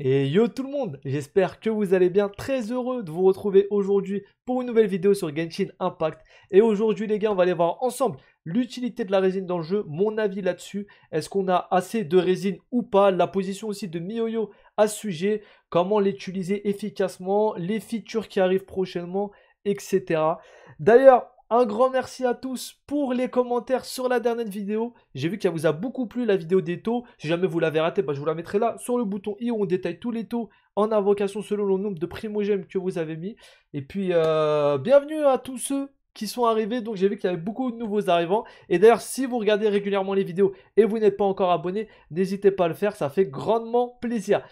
Et yo tout le monde, j'espère que vous allez bien, très heureux de vous retrouver aujourd'hui pour une nouvelle vidéo sur Genshin Impact. Et aujourd'hui les gars, on va aller voir ensemble l'utilité de la résine dans le jeu, mon avis là-dessus, est-ce qu'on a assez de résine ou pas, la position aussi de MiYoYo à ce sujet, comment l'utiliser efficacement, les features qui arrivent prochainement, etc. D'ailleurs, un grand merci à tous pour les commentaires sur la dernière vidéo. J'ai vu qu'elle vous a beaucoup plu la vidéo des taux. Si jamais vous l'avez ratée, bah, je vous la mettrai là sur le bouton i où on détaille tous les taux en invocation selon le nombre de primogèmes que vous avez mis. Et puis, euh, bienvenue à tous ceux qui sont arrivés. Donc j'ai vu qu'il y avait beaucoup de nouveaux arrivants. Et d'ailleurs, si vous regardez régulièrement les vidéos et vous n'êtes pas encore abonné, n'hésitez pas à le faire. Ça fait grandement plaisir.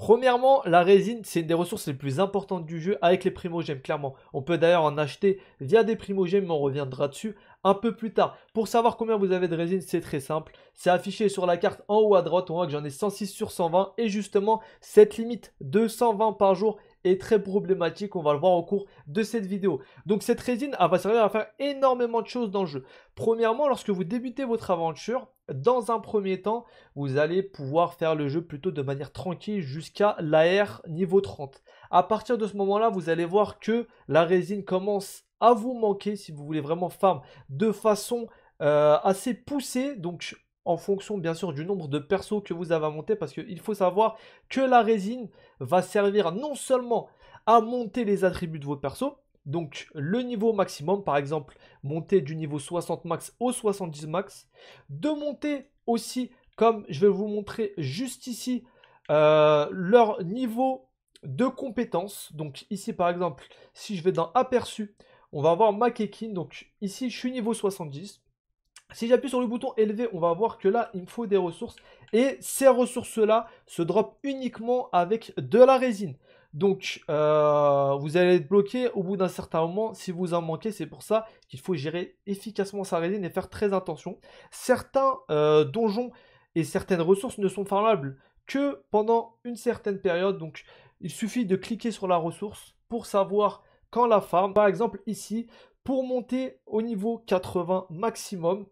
Premièrement, la résine, c'est une des ressources les plus importantes du jeu avec les primogèmes, clairement. On peut d'ailleurs en acheter via des primogèmes, mais on reviendra dessus un peu plus tard. Pour savoir combien vous avez de résine, c'est très simple. C'est affiché sur la carte en haut à droite. On voit que j'en ai 106 sur 120 et justement, cette limite de 120 par jour très problématique, on va le voir au cours de cette vidéo. Donc cette résine, va servir à faire énormément de choses dans le jeu. Premièrement, lorsque vous débutez votre aventure, dans un premier temps, vous allez pouvoir faire le jeu plutôt de manière tranquille jusqu'à l'AR niveau 30. À partir de ce moment-là, vous allez voir que la résine commence à vous manquer si vous voulez vraiment farm de façon euh, assez poussée. Donc en fonction bien sûr du nombre de persos que vous avez à monter parce qu'il faut savoir que la résine va servir non seulement à monter les attributs de vos persos, donc le niveau maximum par exemple monter du niveau 60 max au 70 max, de monter aussi comme je vais vous montrer juste ici euh, leur niveau de compétence, Donc ici par exemple si je vais dans aperçu on va avoir ma donc ici je suis niveau 70 si j'appuie sur le bouton élevé, on va voir que là, il me faut des ressources. Et ces ressources-là se drop uniquement avec de la résine. Donc, euh, vous allez être bloqué au bout d'un certain moment si vous en manquez. C'est pour ça qu'il faut gérer efficacement sa résine et faire très attention. Certains euh, donjons et certaines ressources ne sont farmables que pendant une certaine période. Donc, il suffit de cliquer sur la ressource pour savoir quand la farm. Par exemple, ici, pour monter au niveau 80 maximum,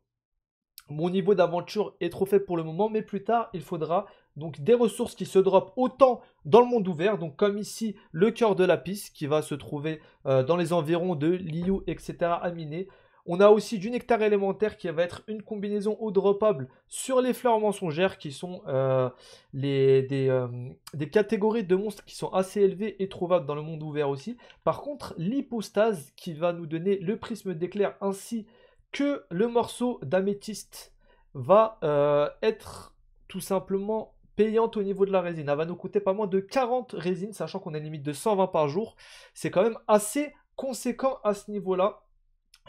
mon niveau d'aventure est trop faible pour le moment, mais plus tard, il faudra donc des ressources qui se droppent autant dans le monde ouvert, donc comme ici le cœur de la piste qui va se trouver euh, dans les environs de Liu, etc. à miner. On a aussi du nectar élémentaire qui va être une combinaison eau droppable sur les fleurs mensongères qui sont euh, les, des, euh, des, catégories de monstres qui sont assez élevées et trouvables dans le monde ouvert aussi. Par contre, l'hypostase qui va nous donner le prisme d'éclair ainsi que le morceau d'améthyste va euh, être tout simplement payante au niveau de la résine. Elle va nous coûter pas moins de 40 résines, sachant qu'on a une limite de 120 par jour. C'est quand même assez conséquent à ce niveau-là.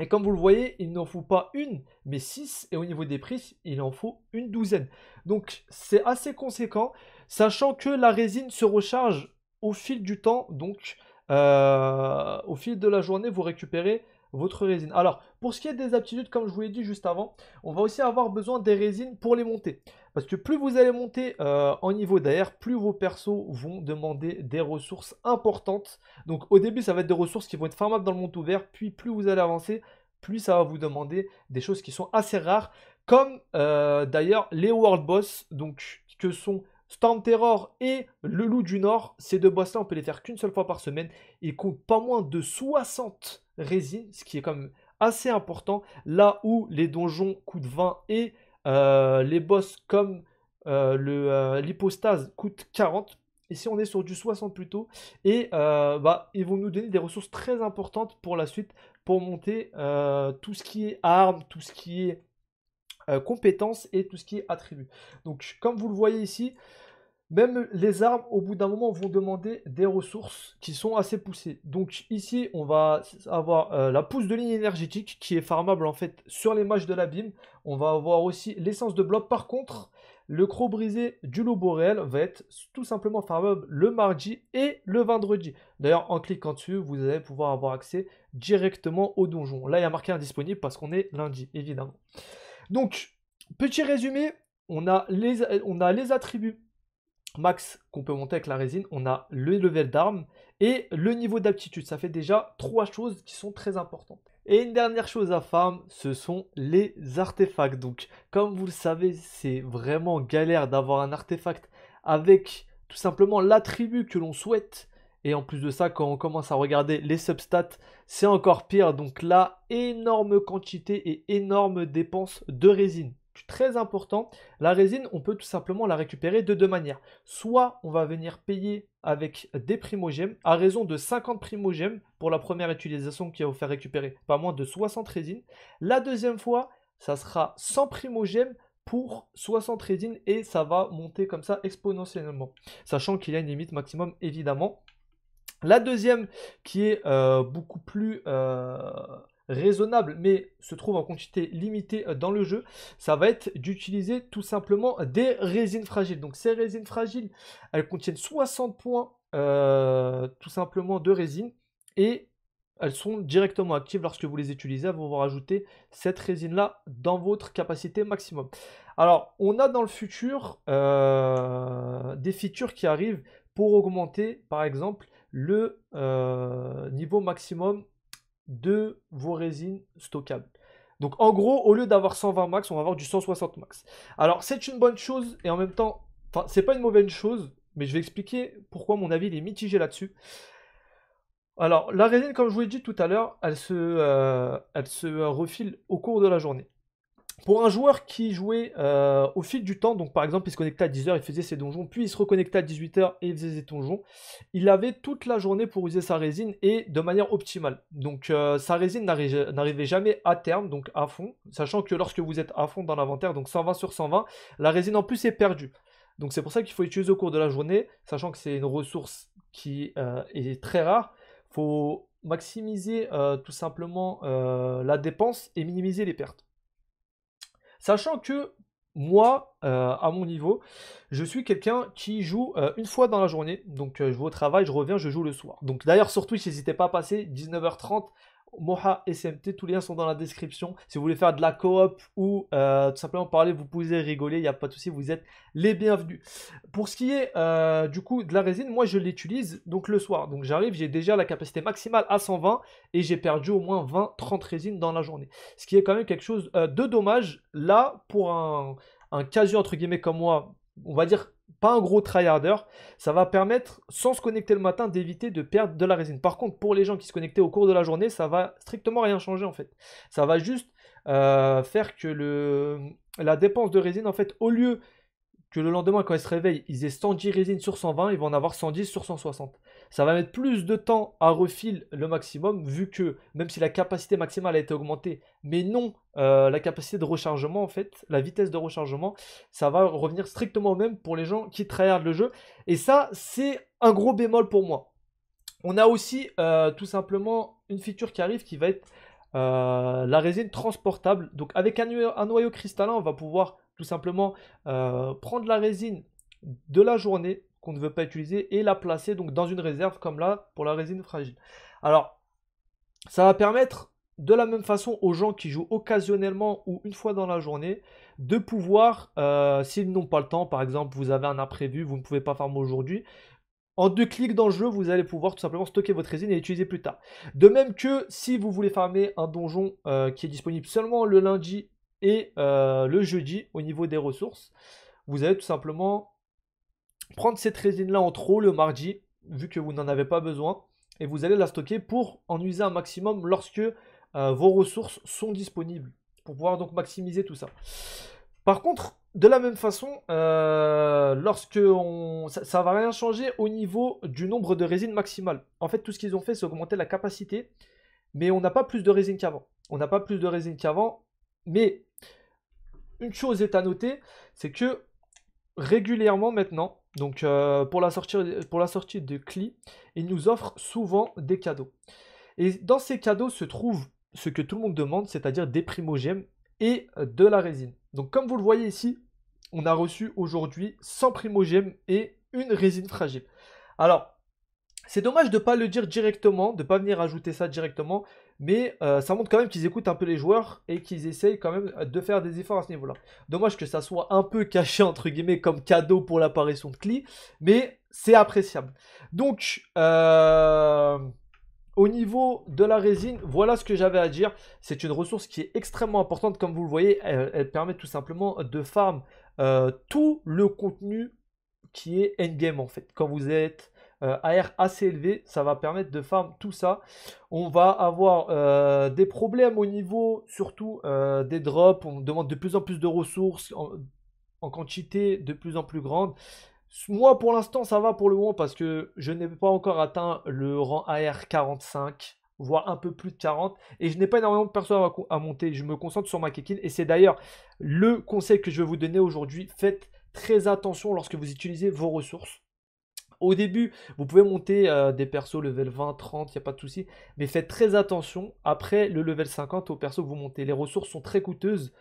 Et comme vous le voyez, il n'en faut pas une, mais 6. Et au niveau des prix, il en faut une douzaine. Donc c'est assez conséquent, sachant que la résine se recharge au fil du temps. Donc euh, au fil de la journée, vous récupérez votre résine. Alors, pour ce qui est des aptitudes, comme je vous l'ai dit juste avant, on va aussi avoir besoin des résines pour les monter. Parce que plus vous allez monter euh, en niveau d'air, plus vos persos vont demander des ressources importantes. Donc au début, ça va être des ressources qui vont être farmables dans le monde ouvert, puis plus vous allez avancer, plus ça va vous demander des choses qui sont assez rares, comme euh, d'ailleurs les World Boss, donc que sont Storm Terror et le Loup du Nord. Ces deux boss-là, on peut les faire qu'une seule fois par semaine. Ils comptent pas moins de 60 résine, ce qui est quand même assez important. Là où les donjons coûtent 20 et euh, les boss comme euh, euh, l'hypostase coûte coûtent 40. Ici, on est sur du 60 plutôt. Et bah, ils vont nous donner des ressources très importantes pour la suite, pour monter tout ce qui est armes, tout ce qui est compétences et tout ce qui est attributs. Donc, comme vous le voyez ici, même les armes, au bout d'un moment, vont demander des ressources qui sont assez poussées. Donc ici, on va avoir euh, la pousse de ligne énergétique qui est farmable en fait sur les mages de l'abîme. On va avoir aussi l'essence de bloc. Par contre, le croc brisé du loup boréal va être tout simplement farmable le mardi et le vendredi. D'ailleurs, en cliquant dessus, vous allez pouvoir avoir accès directement au donjon. Là, il y a marqué indisponible parce qu'on est lundi, évidemment. Donc, petit résumé, on a les, on a les attributs max qu'on peut monter avec la résine, on a le level d'armes et le niveau d'aptitude. Ça fait déjà trois choses qui sont très importantes. Et une dernière chose à faire, ce sont les artefacts. Donc comme vous le savez, c'est vraiment galère d'avoir un artefact avec tout simplement l'attribut que l'on souhaite. Et en plus de ça, quand on commence à regarder les substats, c'est encore pire. Donc là, énorme quantité et énorme dépense de résine très important. La résine, on peut tout simplement la récupérer de deux manières. Soit on va venir payer avec des primogèmes à raison de 50 primogèmes pour la première utilisation qui va vous faire récupérer pas moins de 60 résines. La deuxième fois, ça sera 100 primogèmes pour 60 résines et ça va monter comme ça exponentiellement. Sachant qu'il y a une limite maximum évidemment. La deuxième qui est euh, beaucoup plus... Euh, raisonnable mais se trouve en quantité limitée euh, dans le jeu, ça va être d'utiliser tout simplement des résines fragiles. Donc ces résines fragiles, elles contiennent 60 points euh, tout simplement de résine et elles sont directement actives lorsque vous les utilisez. Vous vous rajouter cette résine-là dans votre capacité maximum. Alors, on a dans le futur euh, des features qui arrivent pour augmenter, par exemple, le niveau maximum de vos résines stockables. Donc en gros, au lieu d'avoir 120 max, on va avoir du 160 max. Alors c'est une bonne chose et en même temps, enfin c'est pas une mauvaise chose, mais je vais expliquer pourquoi mon avis est mitigé là-dessus. Alors la résine, comme je vous l'ai dit tout à l'heure, elle se, euh, elle se refile au cours de la journée. Pour un joueur qui jouait euh, au fil du temps, donc par exemple il se connectait à 10h, il faisait ses donjons, puis il se reconnectait à 18h et il faisait ses donjons, il avait toute la journée pour user sa résine et de manière optimale. Donc euh, sa résine n'arrivait jamais à terme, donc à fond, sachant que lorsque vous êtes à fond dans l'inventaire, donc 120 sur 120, la résine en plus est perdue. Donc c'est pour ça qu'il faut l'utiliser au cours de la journée, sachant que c'est une ressource qui euh, est très rare. Il faut maximiser tout simplement la dépense et minimiser les pertes. Sachant que moi, euh, à mon niveau, je suis quelqu'un qui joue euh, une fois dans la journée. Donc, euh, je vais au travail, je reviens, je joue le soir. Donc, d'ailleurs, sur Twitch, n'hésitez pas à passer 19h30 Moha SMT, tous les liens sont dans la description. Si vous voulez faire de la coop ou euh, tout simplement parler, vous pouvez rigoler, il n'y a pas de souci, vous êtes les bienvenus. Pour ce qui est euh, du coup de la résine, moi je l'utilise donc le soir. Donc j'arrive, j'ai déjà la capacité maximale à 120 et j'ai perdu au moins 20-30 résines dans la journée. Ce qui est quand même quelque chose euh, de dommage. Là, pour un, un casu entre guillemets comme moi, on va dire pas un gros tryharder, ça va permettre, sans se connecter le matin, d'éviter de perdre de la résine. Par contre, pour les gens qui se connectaient au cours de la journée, ça va strictement rien changer en fait. Ça va juste euh, faire que le, la dépense de résine, en fait, au lieu que le lendemain, quand ils se réveillent, ils aient 110 résines sur 120, ils vont en avoir 110 sur 160 ça va mettre plus de temps à refil le maximum, vu que même si la capacité maximale a été augmentée, mais non euh, la capacité de rechargement en fait, la vitesse de rechargement, ça va revenir strictement au même pour les gens qui tryhardent le jeu. Et ça, c'est un gros bémol pour moi. On a aussi euh, tout simplement une feature qui arrive qui va être euh, la résine transportable. Donc avec un noyau cristallin, on va pouvoir tout simplement prendre la résine de la journée qu'on ne veut pas utiliser et la placer donc dans une réserve comme là pour la résine fragile. Alors, ça va permettre de la même façon aux gens qui jouent occasionnellement ou une fois dans la journée de pouvoir, euh, s'ils n'ont pas le temps, par exemple, vous avez un imprévu, vous ne pouvez pas farmer aujourd'hui, en deux clics dans le jeu, vous allez pouvoir tout simplement stocker votre résine et l'utiliser plus tard. De même que si vous voulez farmer un donjon euh, qui est disponible seulement le lundi et euh, le jeudi au niveau des ressources, vous allez tout simplement prendre cette résine-là en trop le mardi, vu que vous n'en avez pas besoin, et vous allez la stocker pour en user un maximum lorsque euh, vos ressources sont disponibles, pour pouvoir donc maximiser tout ça. Par contre, de la même façon, euh, lorsque on... ça ne va rien changer au niveau du nombre de résines maximales. En fait, tout ce qu'ils ont fait, c'est augmenter la capacité, mais on n'a pas plus de résine qu'avant. On n'a pas plus de résine qu'avant, mais une chose est à noter, c'est que régulièrement maintenant, donc euh, pour, la sortie, pour la sortie de CLI, il nous offre souvent des cadeaux. Et dans ces cadeaux se trouve ce que tout le monde demande, c'est-à-dire des primogèmes et euh, de la résine. Donc comme vous le voyez ici, on a reçu aujourd'hui 100 primogèmes et une résine fragile. Alors, c'est dommage de ne pas le dire directement, de ne pas venir ajouter ça directement, mais euh, ça montre quand même qu'ils écoutent un peu les joueurs et qu'ils essayent quand même euh, de faire des efforts à ce niveau-là. Dommage que ça soit un peu caché, entre guillemets, comme cadeau pour l'apparition de Cli, mais c'est appréciable. Donc, euh, au niveau de la résine, voilà ce que j'avais à dire. C'est une ressource qui est extrêmement importante, comme vous le voyez. Elle, permet tout simplement de farm tout le contenu qui est endgame en fait. Quand vous êtes AR euh, assez élevé. Ça va permettre de farm tout ça. On va avoir euh, des problèmes au niveau, surtout euh, des drops. On demande de plus en plus de ressources en, quantité de plus en plus grande. Moi, pour l'instant, ça va pour le moment parce que je n'ai pas encore atteint le rang AR 45 voire un peu plus de 40. Et je n'ai pas énormément de personnes à, monter. Je me concentre sur ma kékine. Et c'est d'ailleurs le conseil que je vais vous donner aujourd'hui. Faites très attention lorsque vous utilisez vos ressources. Au début, vous pouvez monter euh, des persos level 20, 30, il n'y a pas de souci. Mais faites très attention après le level 50 aux perso que vous montez. Les ressources sont très coûteuses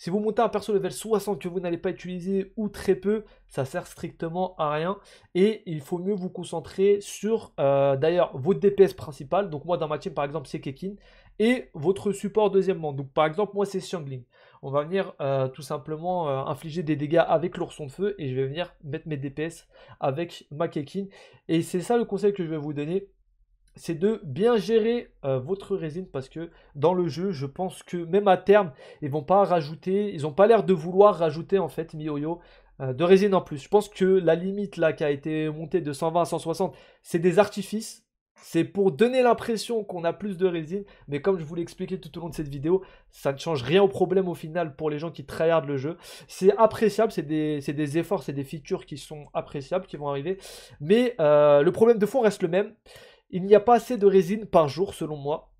si vous montez un perso level 60 que vous n'allez pas utiliser ou très peu, ça sert strictement à rien. Et il faut mieux vous concentrer sur euh, d'ailleurs votre DPS principal. Donc moi dans ma team par exemple c'est Kekin. Et votre support deuxièmement. Donc par exemple moi c'est Xiangling. On va venir euh, tout simplement euh, infliger des dégâts avec l'ourson de feu. Et je vais venir mettre mes DPS avec ma Kekin. Et c'est ça le conseil que je vais vous donner c'est de bien gérer euh, votre résine parce que dans le jeu, je pense que même à terme, ils vont pas rajouter, ils ont pas l'air de vouloir rajouter en fait Miyoyo euh, de résine en plus. Je pense que la limite là qui a été montée de 120 à 160, c'est des artifices. C'est pour donner l'impression qu'on a plus de résine, mais comme je vous l'ai expliqué tout au long de cette vidéo, ça ne change rien au problème au final pour les gens qui tryhardent le jeu. C'est appréciable, c'est des, efforts, c'est des features qui sont appréciables, qui vont arriver, mais euh, le problème de fond reste le même. Il n'y a pas assez de résine par jour selon moi.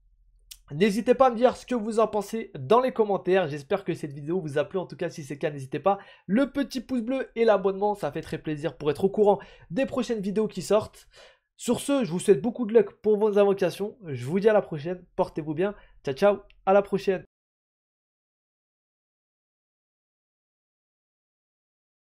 N'hésitez pas à me dire ce que vous en pensez dans les commentaires. J'espère que cette vidéo vous a plu. En tout cas, si c'est le cas, n'hésitez pas. Le petit pouce bleu et l'abonnement, ça fait très plaisir pour être au courant des prochaines vidéos qui sortent. Sur ce, je vous souhaite beaucoup de luck pour vos invocations. Je vous dis à la prochaine. Portez-vous bien. Ciao, ciao. À la prochaine.